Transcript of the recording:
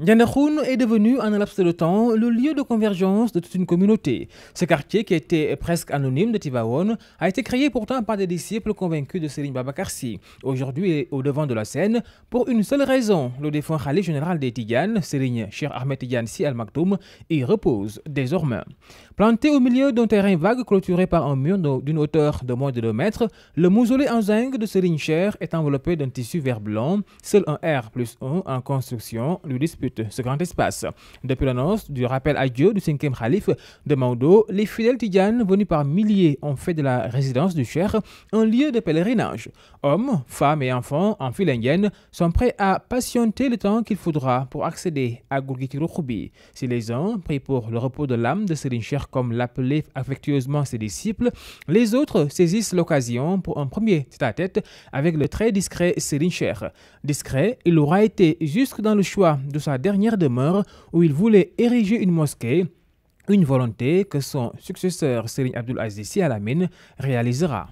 Ndiandakhun est devenu en un laps de temps le lieu de convergence de toute une communauté. Ce quartier, qui était presque anonyme de Tivawon a été créé pourtant par des disciples convaincus de Serigne Babakarsi. Aujourd'hui, au devant de la scène pour une seule raison. Le défunt Khalif général des Tiganes, Serigne Cheikh Ahmed Tidiane Si Al Maktoum, y repose désormais. Planté au milieu d'un terrain vague clôturé par un mur d'une hauteur de moins de 2 mètres, le mausolée en zinc de Serigne Cheikh est enveloppé d'un tissu vert blanc. Seul un R plus 1 en construction lui dispute ce grand espace. Depuis l'annonce du rappel à Dieu du cinquième calife de Maudo, les fidèles Tidjanes venus par milliers ont fait de la résidence du Cher un lieu de pèlerinage. Hommes, femmes et enfants en file indienne sont prêts à patienter le temps qu'il faudra pour accéder à Gurgitirukubi. Si les uns prient pour le repos de l'âme de Céline Cher comme l'appelaient affectueusement ses disciples, les autres saisissent l'occasion pour un premier tête-à-tête avec le très discret Céline Cher. Discret, il aura été jusque dans le choix de sa dernière demeure où il voulait ériger une mosquée, une volonté que son successeur Selim Abdul Aziz Alamine réalisera.